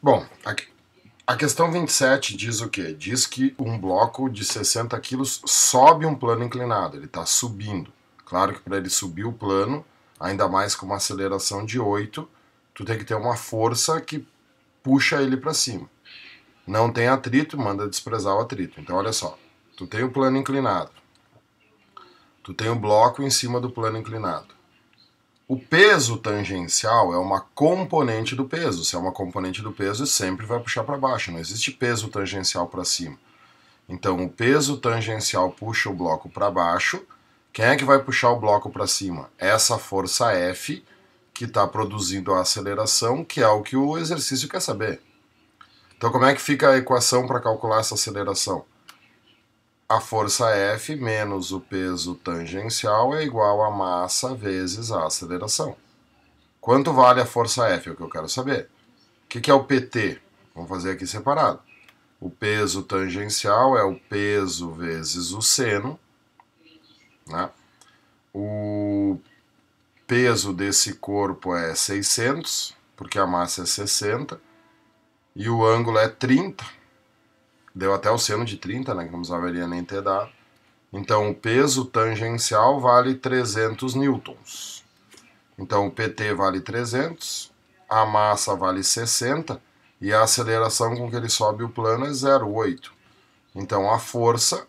Bom, a, a questão 27 diz o quê? Diz que um bloco de 60 quilos sobe um plano inclinado, ele está subindo. Claro que para ele subir o plano, ainda mais com uma aceleração de 8, tu tem que ter uma força que puxa ele para cima. Não tem atrito, manda desprezar o atrito. Então olha só, tu tem o plano inclinado. Tu tem o bloco em cima do plano inclinado. O peso tangencial é uma componente do peso. Se é uma componente do peso, sempre vai puxar para baixo. Não existe peso tangencial para cima. Então, o peso tangencial puxa o bloco para baixo. Quem é que vai puxar o bloco para cima? Essa força F que está produzindo a aceleração, que é o que o exercício quer saber. Então, como é que fica a equação para calcular essa aceleração? A força F menos o peso tangencial é igual a massa vezes a aceleração. Quanto vale a força F? É o que eu quero saber. O que, é o PT? Vamos fazer aqui separado. O peso tangencial é o peso vezes o seno. Né? O peso desse corpo é 600, porque a massa é 60. E o ângulo é 30 Deu até o seno de 30, né, que não precisaria nem ter dado. Então, o peso tangencial vale 300 newtons. Então, o PT vale 300, a massa vale 60 e a aceleração com que ele sobe o plano é 0,8. Então, a força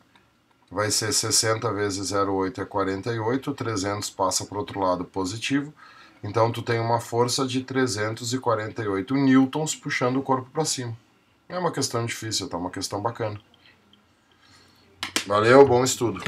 vai ser 60 vezes 0,8 é 48, 300 passa para o outro lado positivo. Então, tu tem uma força de 348 newtons puxando o corpo para cima. É uma questão difícil, tá? Uma questão bacana. Valeu, bom estudo.